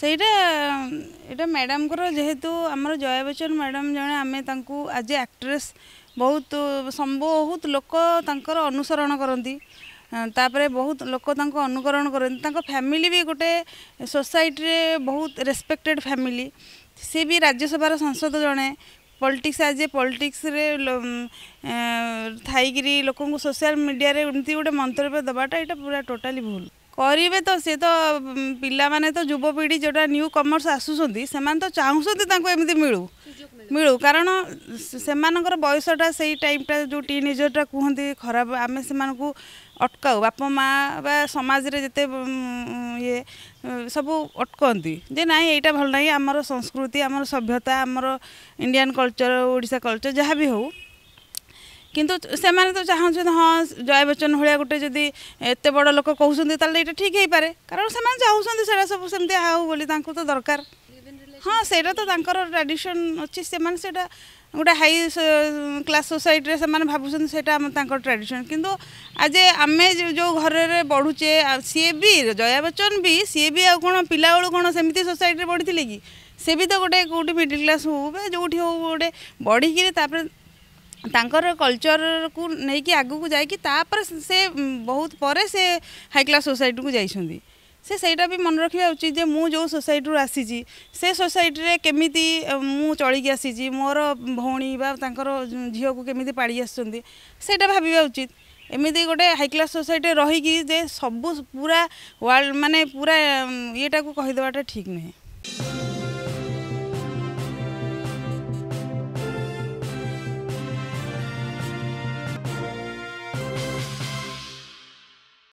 ସେଇଟା ଏଇଟା ମ୍ୟାଡ଼ାମଙ୍କର ଯେହେତୁ ଆମର ଜୟା ବଚ୍ଚନ ମ୍ୟାଡ଼ାମ ଜଣେ ଆମେ ତାଙ୍କୁ ଆଜି ଆକ୍ଟ୍ରେସ୍ ବହୁତ ବହୁତ ଲୋକ ତାଙ୍କର ଅନୁସରଣ କରନ୍ତି ତାପରେ ବହୁତ ଲୋକ ତାଙ୍କୁ ଅନୁକରଣ କରନ୍ତି ତାଙ୍କ ଫ୍ୟାମିଲି ବି ଗୋଟେ ସୋସାଇଟିରେ ବହୁତ ରେସ୍ପେକ୍ଟେଡ଼ ଫ୍ୟାମିଲି ସିଏ ବି ରାଜ୍ୟସଭାର ସାଂସଦ ଜଣେ ପଲିଟିକ୍ସ ଆଜି ପଲିଟିକ୍ସରେ ଥାଇକିରି ଲୋକଙ୍କୁ ସୋସିଆଲ ମିଡ଼ିଆରେ ଏମିତି ଗୋଟେ ମନ୍ତବ୍ୟ ଦେବାଟା ଏଇଟା ପୁରା ଟୋଟାଲି ଭୁଲ କରିବେ ତ ସେ ତ ପିଲାମାନେ ତ ଯୁବପିଢ଼ି ଯେଉଁଟା ନ୍ୟୁ କମର୍ସ ଆସୁଛନ୍ତି ସେମାନେ ତ ଚାହୁଁଛନ୍ତି ତାଙ୍କୁ ଏମିତି ମିଳୁ ମିଳୁ କାରଣ ସେମାନଙ୍କର ବୟସଟା ସେଇ ଟାଇମ୍ଟା ଯେଉଁ ଟିନ୍ ଏଜଟା କୁହନ୍ତି ଖରାପ ଆମେ ସେମାନଙ୍କୁ ଅଟକାଉ ବାପା ମା' ବା ସମାଜରେ ଯେତେ ଇଏ ସବୁ ଅଟକନ୍ତି ଯେ ନାଇଁ ଏଇଟା ଭଲ ନାହିଁ ଆମର ସଂସ୍କୃତି ଆମର ସଭ୍ୟତା ଆମର ଇଣ୍ଡିଆନ୍ କଲଚର ଓଡ଼ିଶା କଲଚର ଯାହା ବି ହେଉ কিন্তু সেমানে তো চাহুছেন হ্যাঁ জয় বচ্চন ভাগ গোটে যদি এত বড় লোক কৌশল তাহলে এটা ঠিক হয়েপরে কারণ সে চাহুছেন সেটা সব সেমতি হাও বলে তাঁর তো দরকার হ্যাঁ সেটা তো তাঁর ট্রাডিশন অছি সে সেটা গোটে হাই ক্লাস সোসাইটি সে ভাবুছেন সেটা তাঁর ট্রাডিশন কিন্তু আজ আমি যে ঘরের বড়ুচে সি বি জয়া বচ্চন বি সি বি আউ কোণ পিলাবেলু কোণ সেমি সোসাইটি পড়ি কি সে বি তো গোটে কোটি মিডিল ক্লাস হোক বা যেটি হোক গোটে বড়িকি তাপরে ତାଙ୍କର କଲଚରକୁ ନେଇକି ଆଗକୁ ଯାଇକି ତାପରେ ସେ ବହୁତ ପରେ ସେ ହାଇକ୍ଲାସ୍ ସୋସାଇଟିକୁ ଯାଇଛନ୍ତି ସେ ସେଇଟା ବି ମନେ ରଖିବା ଉଚିତ ଯେ ମୁଁ ଯେଉଁ ସୋସାଇଟିରୁ ଆସିଛି ସେ ସୋସାଇଟିରେ କେମିତି ମୁଁ ଚଳିକି ଆସିଛି ମୋର ଭଉଣୀ ବା ତାଙ୍କର ଝିଅକୁ କେମିତି ପାଳିକି ଆସିଛନ୍ତି ସେଇଟା ଭାବିବା ଉଚିତ ଏମିତି ଗୋଟେ ହାଇକ୍ଲାସ୍ ସୋସାଇଟିରେ ରହିକି ଯେ ସବୁ ପୁରା ୱାର୍ଲଡ଼ ମାନେ ପୁରା ଇଏଟାକୁ କହିଦେବାଟା ଠିକ୍ ନୁହେଁ